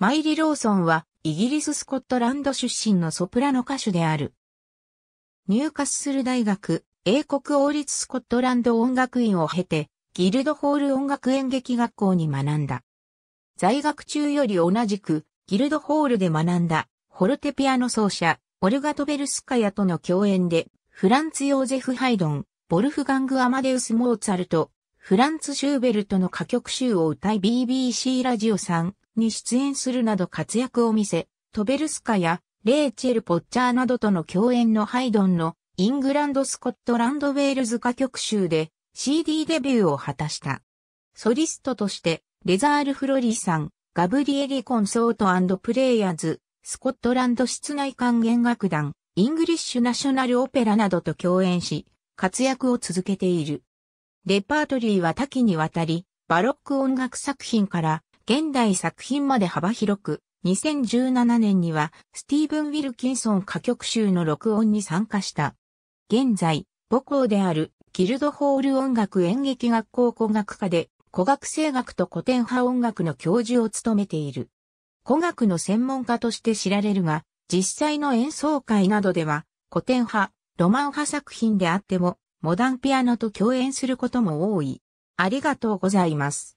マイリ・ローソンは、イギリス・スコットランド出身のソプラノ歌手である。ニューカスル大学、英国王立スコットランド音楽院を経て、ギルドホール音楽演劇学校に学んだ。在学中より同じく、ギルドホールで学んだ、ホルテピアノ奏者、オルガトベルスカヤとの共演で、フランツ・ヨーゼフ・ハイドン、ボルフガング・アマデウス・モーツァルト、フランツ・シューベルトの歌曲集を歌い BBC ラジオさん、に出演するなど活躍を見せ、トベルスカやレイチェル・ポッチャーなどとの共演のハイドンのイングランド・スコットランド・ウェールズ歌曲集で CD デビューを果たした。ソリストとして、レザール・フロリーさん、ガブリエリ・コンソートプレイヤーズ、スコットランド室内管弦楽団、イングリッシュ・ナショナル・オペラなどと共演し、活躍を続けている。レパートリーは多岐にわたり、バロック音楽作品から現代作品まで幅広く、2017年にはスティーブン・ウィルキンソン歌曲集の録音に参加した。現在、母校であるギルドホール音楽演劇学校工学科で古学声楽と古典派音楽の教授を務めている。古学の専門家として知られるが、実際の演奏会などでは古典派、ロマン派作品であっても、モダンピアノと共演することも多い。ありがとうございます。